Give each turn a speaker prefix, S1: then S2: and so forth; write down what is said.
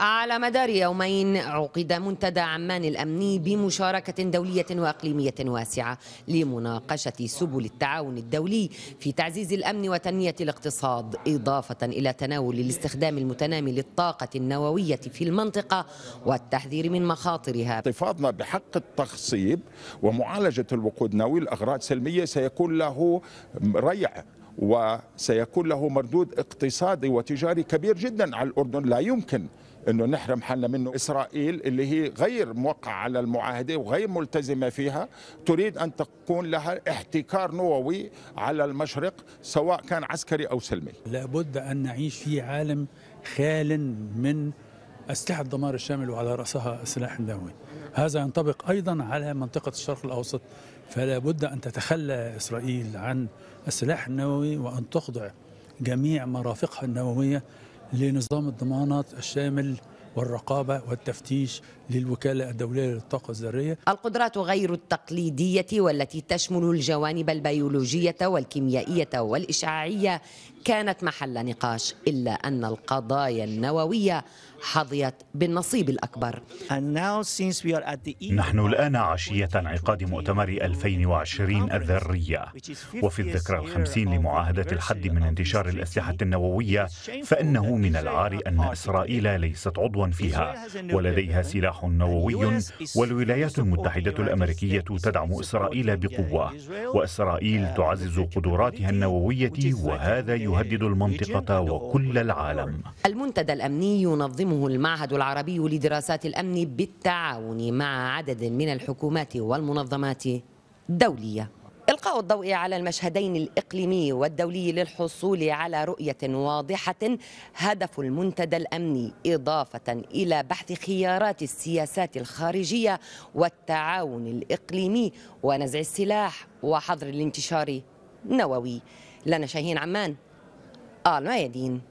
S1: على مدار يومين عقد منتدى عمان الأمني بمشاركة دولية وأقليمية واسعة لمناقشة سبل التعاون الدولي في تعزيز الأمن وتنمية الاقتصاد إضافة إلى تناول الاستخدام المتنامي للطاقة
S2: النووية في المنطقة والتحذير من مخاطرها احتفاظنا بحق التخصيب ومعالجة الوقود النووي لأغراض سلمية سيكون له ريع وسيكون له مردود اقتصادي وتجاري كبير جدا على الأردن لا يمكن أنه نحرم حالنا منه إسرائيل اللي هي غير موقعة على المعاهدة وغير ملتزمة فيها تريد أن تكون لها احتكار نووي على المشرق سواء كان عسكري أو سلمي
S3: لابد أن نعيش في عالم خال من أسلحة دمار الشامل وعلى رأسها السلاح النووي هذا ينطبق أيضا على منطقة الشرق الأوسط فلا بد أن تتخلى إسرائيل عن السلاح النووي وأن تخضع جميع مرافقها النووية لنظام الضمانات الشامل والرقابة والتفتيش للوكالة الدولية للطاقة الذرية
S1: القدرات غير التقليدية والتي تشمل الجوانب البيولوجية والكيميائية والإشعاعية كانت محل نقاش إلا أن القضايا النووية حظيت بالنصيب الأكبر
S4: نحن الآن عشية انعقاد مؤتمر 2020 الذرية وفي الذكرى الخمسين لمعاهدة الحد من انتشار الأسلحة النووية فإنه من العار أن إسرائيل ليست عضوا فيها ولديها سلاح نووي والولايات المتحدة الأمريكية تدعم إسرائيل بقوة وإسرائيل uh, تعزز قدراتها النووية وهذا يهدد تهدد المنطقة وكل العالم
S1: المنتدى الأمني ينظمه المعهد العربي لدراسات الأمن بالتعاون مع عدد من الحكومات والمنظمات دولية إلقاء الضوء على المشهدين الإقليمي والدولي للحصول على رؤية واضحة هدف المنتدى الأمني إضافة إلى بحث خيارات السياسات الخارجية والتعاون الإقليمي ونزع السلاح وحظر الانتشار النووي لنا شاهين عمان قال ما يدين